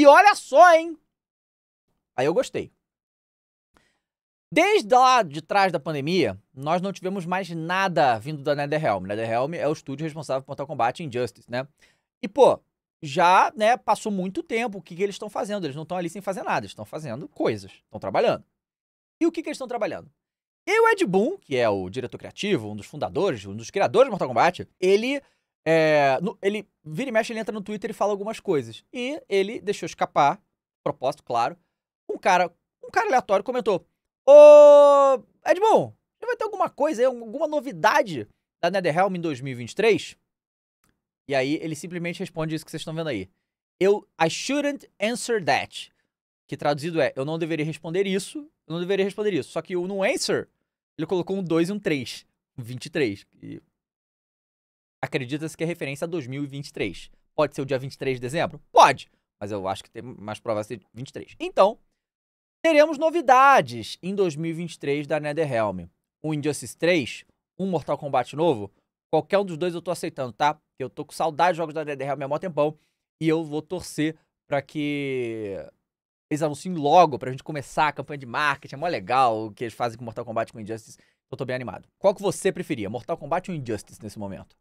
E olha só, hein? Aí eu gostei. Desde lá de trás da pandemia, nós não tivemos mais nada vindo da NetherRealm. NetherRealm é o estúdio responsável por Mortal Kombat e Injustice, né? E, pô, já, né, passou muito tempo. O que, que eles estão fazendo? Eles não estão ali sem fazer nada. Eles estão fazendo coisas. Estão trabalhando. E o que, que eles estão trabalhando? E o Ed Boon, que é o diretor criativo, um dos fundadores, um dos criadores de Mortal Kombat, ele, é, no, ele vira e mexe, ele entra no Twitter e fala algumas coisas. E ele deixou escapar, propósito, claro. Um cara, um cara aleatório comentou: Ô, Edmond, vai ter alguma coisa aí, alguma novidade da NetherRealm em 2023? E aí ele simplesmente responde isso que vocês estão vendo aí. Eu, I shouldn't answer that. Que traduzido é, eu não deveria responder isso, eu não deveria responder isso. Só que o no answer, ele colocou um 2 e um 3. 23. E Acredita-se que é referência a 2023. Pode ser o dia 23 de dezembro? Pode, mas eu acho que tem mais provável ser 23. Então, teremos novidades em 2023 da NetherRealm. O Injustice 3, um Mortal Kombat novo, qualquer um dos dois eu tô aceitando, tá? Eu tô com saudade de jogos da NetherRealm há mó tempão e eu vou torcer para que eles anunciem logo pra gente começar a campanha de marketing. É mó legal o que eles fazem com Mortal Kombat com Injustice. Eu tô bem animado. Qual que você preferia, Mortal Kombat ou Injustice nesse momento?